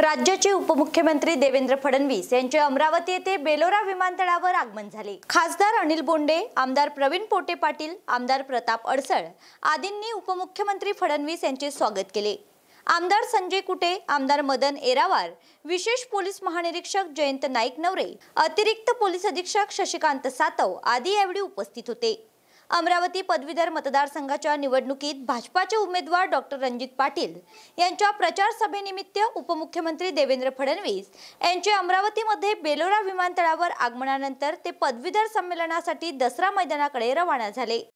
राज्याचे उपमुख्यमंत्री देवेंद्र फडणवीस यांचे अमरावती येथे बेलोरा विमानतळावर आगमन झाले खासदार अनिल बोंडे आमदार प्रवीण पोटे पाटील आमदार प्रताप अडसळ आदींनी उपमुख्यमंत्री फडणवीस यांचे स्वागत केले आमदार संजय कुटे आमदार मदन एरावार विशेष पोलीस महानिरीक्षक जयंत नाईक नवरे अतिरिक्त पोलीस अधीक्षक शशिकांत सातव आदी यावेळी उपस्थित होते अमरावती पदवीधर मतदारसंघाच्या निवडणुकीत भाजपाचे उमेदवार डॉक्टर रणजित पाटील यांच्या प्रचार सभेनिमित्त उपमुख्यमंत्री देवेंद्र फडणवीस यांचे अमरावतीमध्ये बेलोरा विमानतळावर आगमनानंतर ते पदवीधर संमेलनासाठी दसरा मैदानाकडे रवाना झाले